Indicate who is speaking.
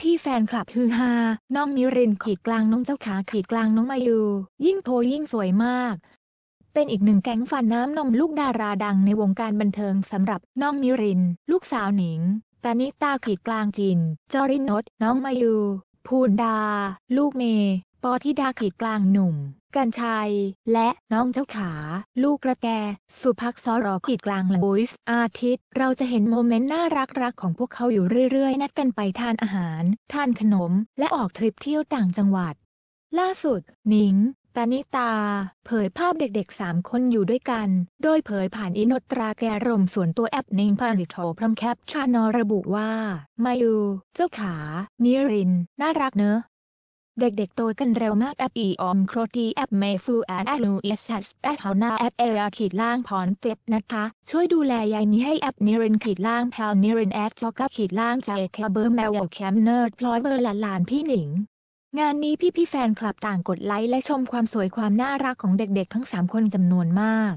Speaker 1: พี่ๆแฟนคลับฮือฮา น้องมิรินขีดกลางน้อง เจ้าขาขีดกลางน้องมายู ยิ่งโทยิ่งสวยมาก เป็นอีกหนึ่งแก๊งฟันน้ำนมลูกดาราดังในวงการบันเทิงสำหรับน้องมิริน ลูกสาวหนิงปานิตาขีดกลางจิน จอรินนทน้องมายู พูนดา ลูกเมปอทิดาขีดกลางหนุ่ม กัญชัยและน้องเจ้าขา ลูกกระแก สุภักษรอขีดกลางบุยส์อาทิตย์ เราจะเห็นโมเมนต์น่ารักๆของพวกเขาอยู่เรื่อยๆ นัดกันไปทานอาหาร ทานขนม และออกทริปเที่ยวต่างจังหวัด ล่าสุด หนิงตานิตา เผยภาพเด็กๆ 3 คนอยู่ด้วยกัน โดยเผยผ่านอินตราแกรมส่วนตัวแอปนิงพาริโทพร้อมแคปชานอระบุว่ามายูเจ้าขา นิริน น่ารักเนอะเด็กๆ โตกันเร็วมาก แอปอีออมโครตีแอปเมฟูแอนแอลูเอสแอปเฮานาแอปเอราขีดล่างพรเจ็ดนะคะ ช่วยดูแลยายนี้ให้ แอปนิรินขีดล่างแพลนิรินแอดจอกับขีดล่างใจแคเบอร์แมวแคมเนอร์พลอยเบอร์หลานพี่หนิง งานนี้พี่พี่แฟนคลับต่างกดไลค์และชมความสวยความน่ารักของเด็ก ๆ ทั้ง3คนจำนวนมาก